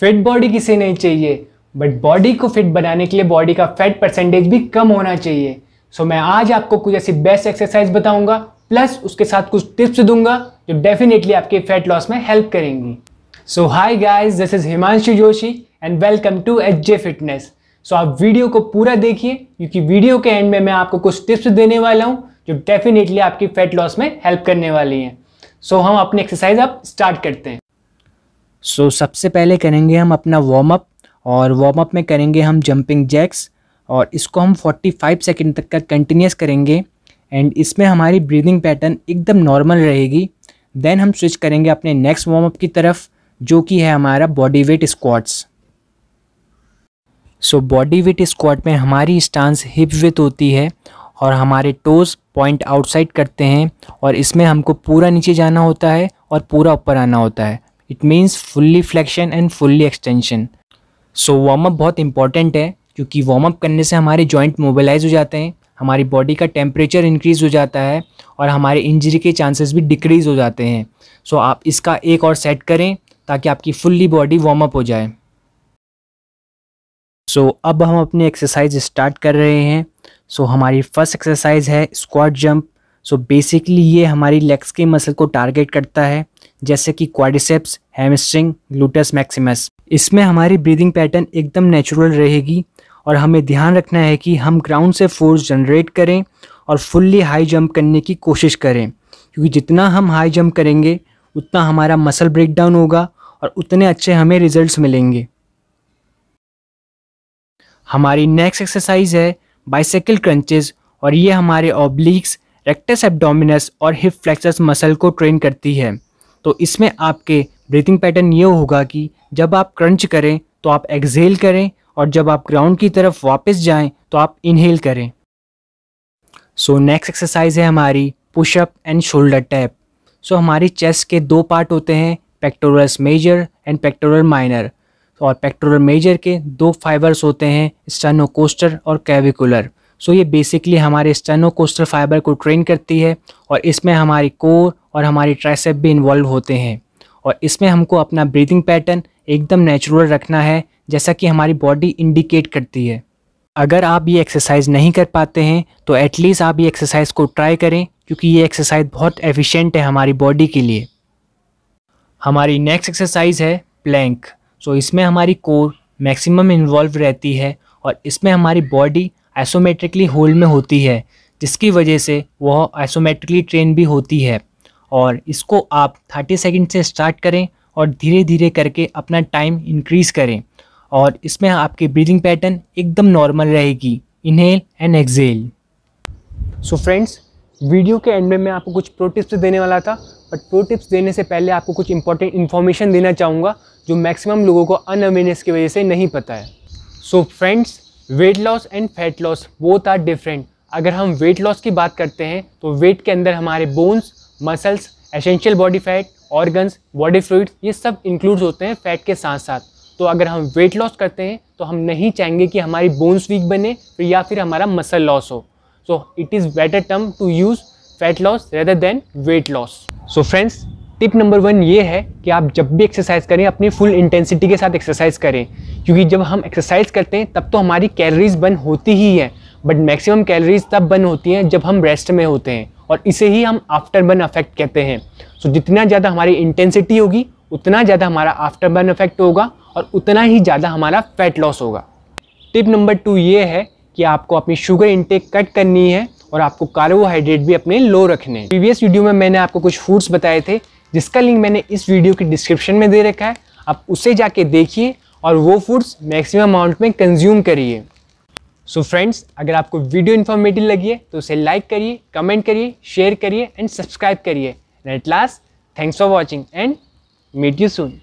fit body किसे नहीं चाहिए बट बॉडी को फिट बनाने के लिए बॉडी का फैट परसेंटेज भी कम होना चाहिए सो so, मैं आज आपको कुछ ऐसी बेस्ट एक्सरसाइज बताऊंगा प्लस उसके साथ कुछ टिप्स दूंगा जो डेफिनेटली आपके फैट लॉस में हेल्प करेंगी so hi guys this is Himanshu Joshi and welcome to H J fitness so आप वीडियो को पूरा देखिए क्योंकि वीडियो के एंड में मैं आपको कुछ टिप्स देने वाला हूँ जो डेफिनेटली आपकी फैट लॉस में हेल्प करने वाली हैं सो so, हम अपनी एक्सरसाइज आप स्टार्ट करते हैं सो so, सबसे पहले करेंगे हम अपना वार्म अप और वार्म अप में करेंगे हम जंपिंग जैक्स और इसको हम 45 सेकेंड तक का कंटिन्यूस करेंगे एंड इसमें हमारी ब्रीदिंग पैटर्न एकदम नॉर्मल रहेगी देन हम स्विच करेंगे अपने नेक्स्ट वार्म अप की तरफ जो कि है हमारा body weight squats so body weight squat में हमारी स्टांस हिप विथ होती है और हमारे टोज़ पॉइंट आउटसाइड करते हैं और इसमें हमको पूरा नीचे जाना होता है और पूरा ऊपर आना होता है it means fully flexion and fully extension so warm up बहुत इंपॉर्टेंट है क्योंकि वार्म अप करने से हमारे जॉइंट मोबिलाइज हो जाते हैं हमारी बॉडी का टेम्परेचर इंक्रीज़ हो जाता है और हमारे इंजरी के चांसेस भी डिक्रीज़ हो जाते हैं सो so, आप इसका एक और सेट करें ताकि आपकी फुल्ली बॉडी वार्म अप हो जाए सो so, अब हम अपनी एक्सरसाइज स्टार्ट कर रहे हैं सो so, हमारी फर्स्ट एक्सरसाइज है स्क्वाड जंप सो बेसिकली ये हमारी लेग्स के मसल को टारगेट करता है जैसे कि क्वाडिसेप्स हेमस्ट्रिंग ग्लूटस मैक्सिमस इसमें हमारी ब्रीदिंग पैटर्न एकदम नेचुरल रहेगी और हमें ध्यान रखना है कि हम ग्राउंड से फोर्स जनरेट करें और फुल्ली हाई जंप करने की कोशिश करें क्योंकि जितना हम हाई जंप करेंगे उतना हमारा मसल ब्रेकडाउन होगा और उतने अच्छे हमें रिजल्ट्स मिलेंगे हमारी नेक्स्ट एक्सरसाइज है बाइसाइकिल क्रंचेस और ये हमारे ऑब्लिक्स रेक्टस एबडोमिनस और हिप फ्लेक्सस मसल को ट्रेन करती है तो इसमें आपके ब्रीथिंग पैटर्न ये होगा कि जब आप क्रंच करें तो आप एक्जेल करें और जब आप ग्राउंड की तरफ वापस जाएं तो आप इनहेल करें सो नेक्स्ट एक्सरसाइज है हमारी push up and shoulder tap so हमारी चेस्ट के दो पार्ट होते हैं pectoralis major and pectoral minor और पेक्टोरल मेजर के दो फाइबर्स होते हैं स्टनोकोस्टर और कैविकुलर सो ये बेसिकली हमारे स्टेनो कोस्टल फाइबर को ट्रेन करती है और इसमें हमारी कोर और हमारी ट्राइसेप भी इन्वॉल्व होते हैं और इसमें हमको अपना ब्रीदिंग पैटर्न एकदम नेचुरल रखना है जैसा कि हमारी बॉडी इंडिकेट करती है अगर आप ये एक्सरसाइज नहीं कर पाते हैं तो एटलीस्ट आप ये एक्सरसाइज को ट्राई करें क्योंकि ये एक्सरसाइज बहुत एफिशिएंट है हमारी बॉडी के लिए हमारी नेक्स्ट एक्सरसाइज है प्लैंक सो so इसमें हमारी कोर मैक्सिमम इन्वॉल्व रहती है और इसमें हमारी बॉडी आइसोमेट्रिकली होल्ड में होती है जिसकी वजह से वह आइसोमेट्रिकली ट्रेन भी होती है और इसको आप थर्टी सेकेंड से स्टार्ट करें और धीरे धीरे करके अपना टाइम इंक्रीज़ करें और इसमें आपकी ब्रीदिंग पैटर्न एकदम नॉर्मल रहेगी inhale and exhale so friends video के एंड में मैं आपको कुछ प्रो टिप्स देने वाला था बट प्रो टिप्स देने से पहले आपको कुछ इंपॉर्टेंट इन्फॉर्मेशन देना चाहूँगा जो मैक्सिमम लोगों को अनअवेयरनेस की वजह से नहीं पता है so so, friends weight loss and fat loss both are different अगर हम वेट लॉस की बात करते हैं तो वेट के अंदर हमारे bones muscles essential body fat organs body fluids ये सब इंक्लूड्स होते हैं फैट के साथ साथ तो अगर हम वेट लॉस करते हैं तो हम नहीं चाहेंगे कि हमारी बोन्स वीक बने फिर या फिर हमारा मसल लॉस हो so it is better term to use fat loss rather than weight loss so friends tip number one ये है कि आप जब भी एक्सरसाइज करें अपनी फुल इंटेंसिटी के साथ एक्सरसाइज करें क्योंकि जब हम एक्सरसाइज करते हैं तब तो हमारी कैलोरीज बर्न होती ही है बट मैक्सिमम कैलोरीज तब बर्न होती हैं जब हम रेस्ट में होते हैं और इसे ही हम आफ्टर बर्न अफेक्ट कहते हैं सो so, जितना ज़्यादा हमारी इंटेंसिटी होगी उतना ज़्यादा हमारा आफ्टर बर्न अफेक्ट होगा और उतना ही ज़्यादा हमारा फैट लॉस होगा टिप नंबर टू ये है कि आपको अपनी शुगर इंटेक कट करनी है और आपको कार्बोहाइड्रेट भी अपने लो रखने हैं प्रीवियस वीडियो में मैंने आपको कुछ फूड्स बताए थे जिसका लिंक मैंने इस वीडियो के डिस्क्रिप्शन में दे रखा है आप उसे जाके देखिए और वो फूड्स मैक्सिमम अमाउंट में कंज्यूम करिए सो फ्रेंड्स अगर आपको वीडियो इन्फॉर्मेटिव लगी है तो उसे लाइक करिए कमेंट करिए शेयर करिए एंड सब्सक्राइब करिए at last thanks for watching and meet you soon